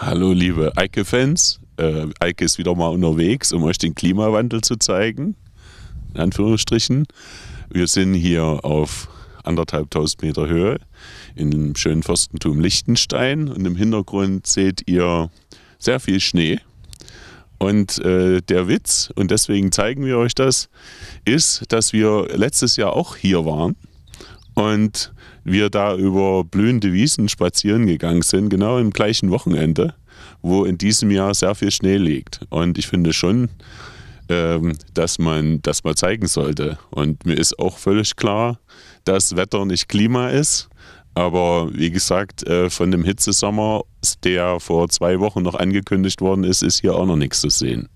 Hallo liebe Eike-Fans. Äh, Eike ist wieder mal unterwegs, um euch den Klimawandel zu zeigen. In Anführungsstrichen. Wir sind hier auf anderthalb tausend Meter Höhe in dem schönen Fürstentum Liechtenstein und im Hintergrund seht ihr sehr viel Schnee. Und äh, der Witz, und deswegen zeigen wir euch das, ist, dass wir letztes Jahr auch hier waren und wir da über blühende Wiesen spazieren gegangen sind, genau im gleichen Wochenende, wo in diesem Jahr sehr viel Schnee liegt. Und ich finde schon, ähm, dass man das mal zeigen sollte. Und mir ist auch völlig klar, dass Wetter nicht Klima ist. Aber wie gesagt, äh, von dem Hitzesommer, der vor zwei Wochen noch angekündigt worden ist, ist hier auch noch nichts zu sehen.